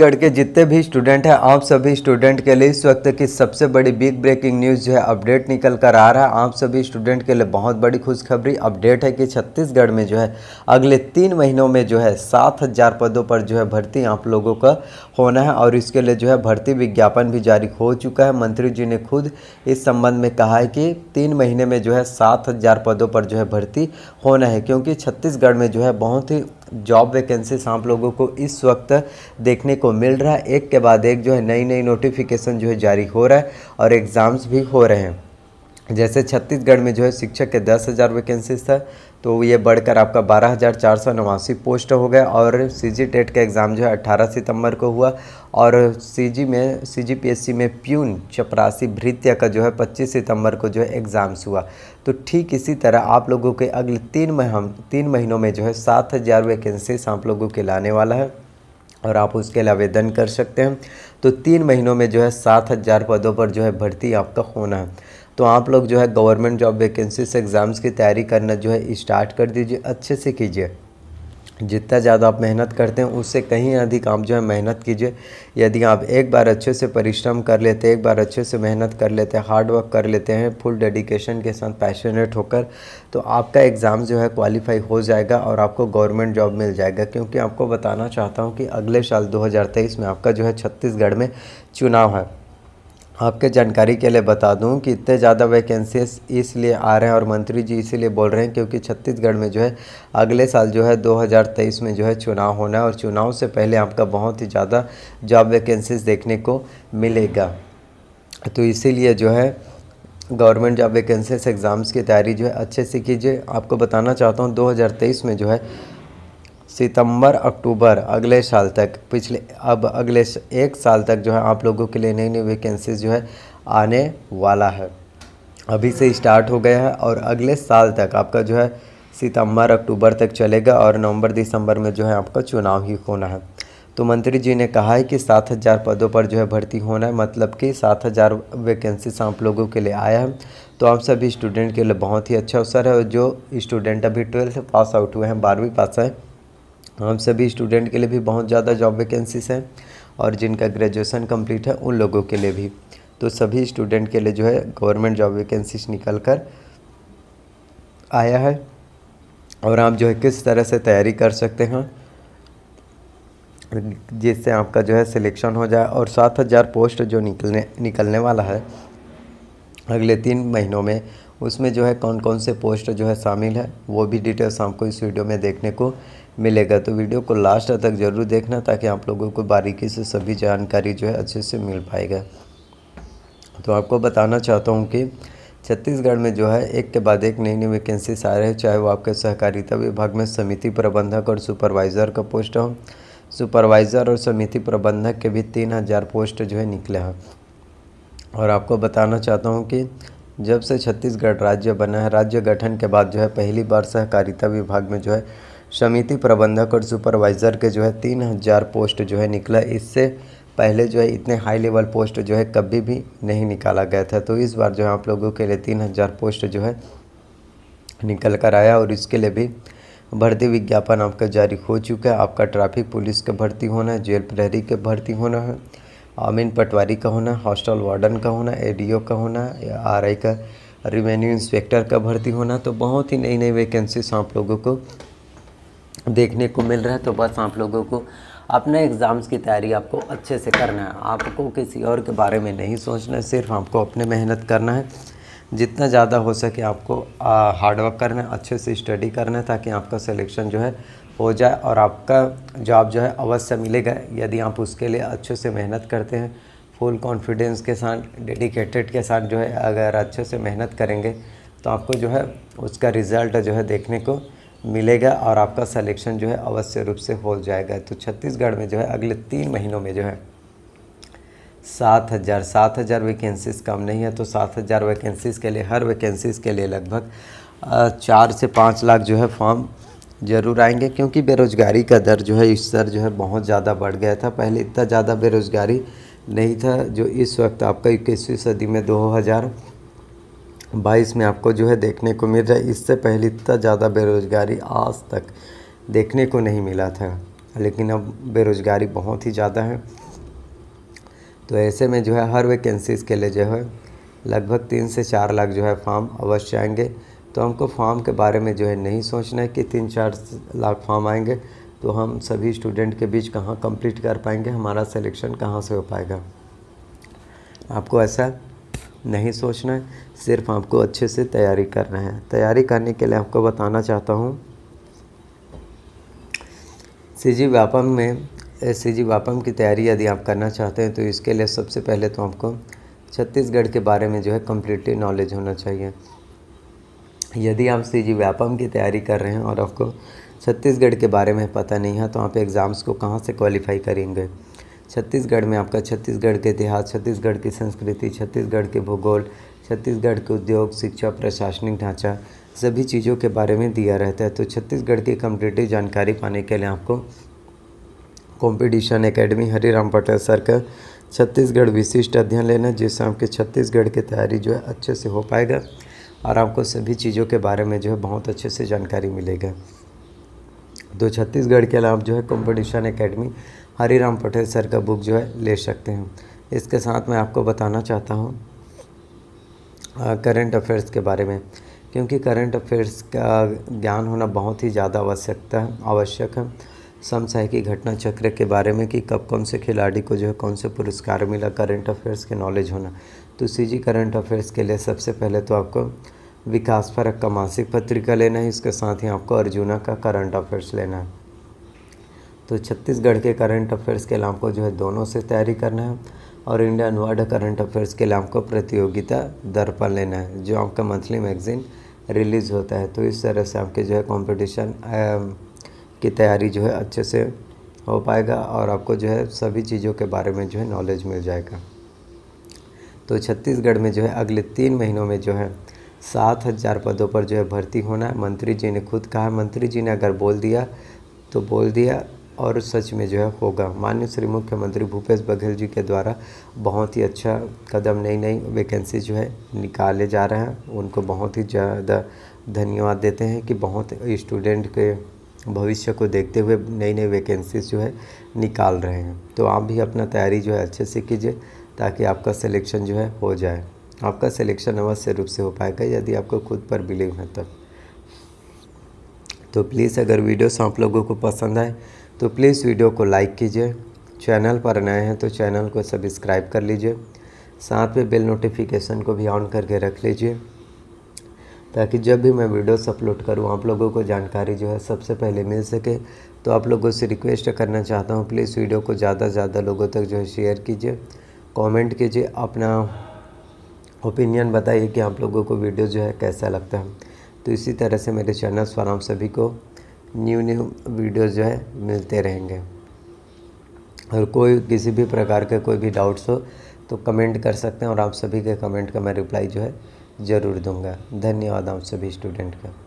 गढ़ के जितने भी स्टूडेंट हैं आप सभी स्टूडेंट के लिए इस वक्त की सबसे बड़ी बिग ब्रेकिंग न्यूज़ जो है अपडेट निकल कर आ रहा है आप सभी स्टूडेंट के लिए बहुत बड़ी खुशखबरी अपडेट है कि छत्तीसगढ़ में जो है अगले तीन महीनों में जो है सात हज़ार पदों पर जो है भर्ती आप लोगों का होना है और इसके लिए जो है भर्ती विज्ञापन भी जारी हो चुका है मंत्री जी ने खुद इस संबंध में कहा है कि तीन महीने में जो है सात पदों पर जो है भर्ती होना है क्योंकि छत्तीसगढ़ में जो है बहुत ही जॉब वैकेंसीज आप लोगों को इस वक्त देखने को मिल रहा है एक के बाद एक जो है नई नई नोटिफिकेशन जो है जारी हो रहा है और एग्ज़ाम्स भी हो रहे हैं जैसे छत्तीसगढ़ में जो है शिक्षक के दस हज़ार वैकेंसीज था तो ये बढ़कर आपका बारह हज़ार चार सौ नवासी पोस्ट हो गए और सी जी टेट का एग्ज़ाम जो है अट्ठारह सितंबर को हुआ और सी जी में सी जी पी एस सी में प्यून चपरासी भृत्य का जो है पच्चीस सितंबर को जो है एग्ज़ाम्स हुआ तो ठीक इसी तरह आप लोगों के अगले तीन मह तीन महीनों में जो है सात हज़ार वैकेंसीज आप लोगों के लाने वाला है और आप उसके लिए आवेदन कर सकते हैं तो तीन महीनों में जो है सात हज़ार पदों पर जो है भर्ती आपका होना है तो आप लोग जो है गवर्नमेंट जॉब वैकेंसीज एग्ज़ाम्स की तैयारी करना जो है स्टार्ट कर दीजिए अच्छे से कीजिए जितना ज़्यादा आप मेहनत करते हैं उससे कहीं अधिक आप जो है मेहनत कीजिए यदि आप एक बार अच्छे से परिश्रम कर लेते हैं एक बार अच्छे से मेहनत कर लेते हैं हार्ड वर्क कर लेते हैं फुल डेडिकेशन के साथ पैशनेट होकर तो आपका एग्ज़ाम जो है क्वालिफाई हो जाएगा और आपको गवर्नमेंट जॉब मिल जाएगा क्योंकि आपको बताना चाहता हूँ कि अगले साल दो में आपका जो है छत्तीसगढ़ में चुनाव है आपके जानकारी के लिए बता दूं कि इतने ज़्यादा वैकेंसीज इसलिए आ रहे हैं और मंत्री जी इसीलिए बोल रहे हैं क्योंकि छत्तीसगढ़ में जो है अगले साल जो है 2023 में जो है चुनाव होना है और चुनाव से पहले आपका बहुत ही ज़्यादा जॉब वैकेंसीज देखने को मिलेगा तो इसीलिए जो है गवर्नमेंट जॉब वैकेंसीज एग्ज़ाम्स की तैयारी जो है अच्छे से कीजिए आपको बताना चाहता हूँ दो में जो है सितंबर अक्टूबर अगले साल तक पिछले अब अगले एक साल तक जो है आप लोगों के लिए नई नई वैकेंसीज जो है आने वाला है अभी से स्टार्ट हो गया है और अगले साल तक आपका जो है सितंबर अक्टूबर तक चलेगा और नवंबर दिसंबर में जो है आपका चुनाव ही होना है तो मंत्री जी ने कहा है कि सात हज़ार पदों पर जो है भर्ती होना है मतलब कि सात हज़ार वैकेंसीज आप लोगों के लिए आया है तो आप सभी स्टूडेंट के लिए बहुत ही अच्छा अवसर है और जो स्टूडेंट अभी ट्वेल्थ पास आउट हुए हैं बारहवीं पास हैं हम सभी स्टूडेंट के लिए भी बहुत ज़्यादा जॉब वैकेंसीज हैं और जिनका ग्रेजुएसन कंप्लीट है उन लोगों के लिए भी तो सभी स्टूडेंट के लिए जो है गवर्नमेंट जॉब वैकेंसीज निकल कर आया है और आप जो है किस तरह से तैयारी कर सकते हैं जिससे आपका जो है सिलेक्शन हो जाए और सात हज़ार पोस्ट जो निकलने निकलने वाला है अगले तीन महीनों में उसमें जो है कौन कौन से पोस्ट जो है शामिल है वो भी डिटेल्स आपको इस वीडियो में देखने को मिलेगा तो वीडियो को लास्ट तक ज़रूर देखना ताकि आप लोगों को बारीकी से सभी जानकारी जो है अच्छे से मिल पाएगा तो आपको बताना चाहता हूँ कि छत्तीसगढ़ में जो है एक के बाद एक नई नई वैकेंसी आ रहे हैं चाहे वो आपके सहकारिता विभाग में समिति प्रबंधक और सुपरवाइज़र का पोस्ट हो सुपरवाइज़र और समिति प्रबंधक के भी तीन हज़ार पोस्ट जो है निकले हैं और आपको बताना चाहता हूँ कि जब से छत्तीसगढ़ राज्य बना है राज्य गठन के बाद जो है पहली बार सहकारिता विभाग में जो है समिति प्रबंधक और सुपरवाइज़र के जो है तीन हज़ार पोस्ट जो है निकला इससे पहले जो है इतने हाई लेवल पोस्ट जो है कभी भी नहीं निकाला गया था तो इस बार जो है आप लोगों के लिए तीन हज़ार पोस्ट जो है निकल कर आया और इसके लिए भी भर्ती विज्ञापन आपका जारी हो चुका है आपका ट्रैफिक पुलिस का भर्ती होना है जेल प्रहरी के भर्ती होना है अमीन पटवारी का होना है हॉस्टल वार्डन का होना है ओ का होना है या आई का रिवेन्यू इंस्पेक्टर का भर्ती होना तो बहुत ही नई नई वैकेंसीज आप लोगों को देखने को मिल रहा है तो बस आप लोगों को अपने एग्ज़ाम्स की तैयारी आपको अच्छे से करना है आपको किसी और के बारे में नहीं सोचना है सिर्फ आपको अपने मेहनत करना है जितना ज़्यादा हो सके आपको हार्डवर्क करना है अच्छे से स्टडी करना है ताकि आपका सिलेक्शन जो है हो जाए और आपका जॉब जो है अवश्य मिलेगा यदि आप उसके लिए अच्छे से मेहनत करते हैं फुल कॉन्फिडेंस के साथ डेडिकेटेड के साथ जो है अगर अच्छे से मेहनत करेंगे तो आपको जो है उसका रिज़ल्ट जो है देखने को मिलेगा और आपका सिलेक्शन जो है अवश्य रूप से हो जाएगा तो छत्तीसगढ़ में जो है अगले तीन महीनों में जो है सात हज़ार सात हज़ार वैकेंसीज कम नहीं है तो सात हज़ार वैकेंसीज़ के लिए हर वैकेंसीज़ के लिए लगभग चार से पाँच लाख जो है फॉर्म ज़रूर आएंगे क्योंकि बेरोज़गारी का दर जो है इस दर जो है बहुत ज़्यादा बढ़ गया था पहले इतना ज़्यादा बेरोज़गारी नहीं था जो इस वक्त आपका इक्कीसवीं सदी में दो हज़ार बाईस में आपको जो है देखने को मिल रहा है इससे पहले इतना ज़्यादा बेरोज़गारी आज तक देखने को नहीं मिला था लेकिन अब बेरोज़गारी बहुत ही ज़्यादा है तो ऐसे में जो है हर वैकेंसीज़ के लिए जो है लगभग तीन से चार लाख जो है फॉर्म अवश्य आएंगे तो हमको फॉर्म के बारे में जो है नहीं सोचना है कि तीन चार लाख फॉर्म आएंगे तो हम सभी स्टूडेंट के बीच कहाँ कंप्लीट कर पाएंगे हमारा सिलेक्शन कहाँ से हो पाएगा आपको ऐसा नहीं सोचना है सिर्फ आपको अच्छे से तैयारी करना है तैयारी करने के लिए आपको बताना चाहता हूँ सी जी व्यापम में सी जी व्यापम की तैयारी यदि आप करना चाहते हैं तो इसके लिए सबसे पहले तो आपको छत्तीसगढ़ के बारे में जो है कम्प्लीटली नॉलेज होना चाहिए यदि आप सी जी व्यापम की तैयारी कर रहे हैं और आपको छत्तीसगढ़ के बारे में पता नहीं है तो आप एग्ज़ाम्स को कहाँ से क्वालिफाई करेंगे छत्तीसगढ़ में आपका छत्तीसगढ़ के इतिहास छत्तीसगढ़ की संस्कृति छत्तीसगढ़ के भूगोल छत्तीसगढ़ के उद्योग शिक्षा प्रशासनिक ढांचा सभी चीज़ों के बारे में दिया रहता है तो छत्तीसगढ़ की कम्पिटेटिव जानकारी पाने के लिए आपको competition academy Ram Patel sir का छत्तीसगढ़ विशिष्ट अध्ययन लेना जिससे आपके छत्तीसगढ़ की तैयारी जो है अच्छे से हो पाएगा और आपको सभी चीज़ों के बारे में जो है बहुत अच्छे से जानकारी मिलेगा तो छत्तीसगढ़ के अलावा जो है competition academy Hari Ram Patel sir का बुक जो है ले सकते हैं इसके साथ मैं आपको बताना चाहता हूँ करंट अफेयर्स के बारे में क्योंकि करंट अफेयर्स का ज्ञान होना बहुत ही ज़्यादा आवश्यकता है आवश्यक है समसाय की घटना चक्र के बारे में कि कब कौन से खिलाड़ी को जो है कौन से पुरस्कार मिला करंट अफेयर्स के नॉलेज होना तो सी जी करंट अफेयर्स के लिए सबसे पहले तो आपको विकास परक का मासिक पत्रिका लेना है इसके साथ ही आपको अर्जुना का करंट अफेयर्स लेना है तो छत्तीसगढ़ के करंट अफेयर्स के एग्जाम को जो है दोनों से तैयारी करना है और इंडियन वर्ल्ड करंट अफेयर्स के एग्जाम को प्रतियोगिता दर्पण लेना है जो आपका मंथली मैगजीन रिलीज़ होता है तो इस तरह से आपके जो है कॉम्पिटिशन की तैयारी जो है अच्छे से हो पाएगा और आपको जो है सभी चीज़ों के बारे में जो है नॉलेज मिल जाएगा तो छत्तीसगढ़ में जो है अगले तीन महीनों में जो है सात हज़ार पदों पर जो है भर्ती होना है मंत्री जी ने खुद कहा मंत्री जी ने अगर बोल दिया तो बोल दिया और सच में जो है होगा माननीय श्री मुख्यमंत्री भूपेश बघेल जी के द्वारा बहुत ही अच्छा कदम नई नई वैकेंसी जो है निकाले जा रहे हैं उनको बहुत ही ज़्यादा धन्यवाद देते हैं कि बहुत स्टूडेंट के भविष्य को देखते हुए नई नई वैकेंसीज जो है निकाल रहे हैं तो आप भी अपना तैयारी जो है अच्छे से कीजिए ताकि आपका सिलेक्शन जो है हो जाए आपका सिलेक्शन अवश्य रूप से हो पाएगा यदि आपको खुद पर बिलीव है तब तो प्लीज़ अगर वीडियोस आप लोगों को पसंद आए तो प्लीज़ वीडियो को लाइक कीजिए चैनल पर नए हैं तो चैनल को सब्सक्राइब कर लीजिए साथ में बेल नोटिफिकेशन को भी ऑन करके रख लीजिए ताकि जब भी मैं वीडियोस अपलोड करूं आप लोगों को जानकारी जो है सबसे पहले मिल सके तो आप लोगों से रिक्वेस्ट करना चाहता हूं प्लीज़ वीडियो को ज़्यादा से ज़्यादा लोगों तक जो है शेयर कीजिए कमेंट कीजिए अपना ओपिनियन बताइए कि आप लोगों को वीडियो जो है कैसा लगता है तो इसी तरह से मेरे चैनल पर सभी को न्यू न्यू वीडियोस जो हैं मिलते रहेंगे और कोई किसी भी प्रकार के कोई भी डाउट्स हो तो कमेंट कर सकते हैं और आप सभी के कमेंट का मैं रिप्लाई जो है ज़रूर दूंगा धन्यवाद आप सभी स्टूडेंट का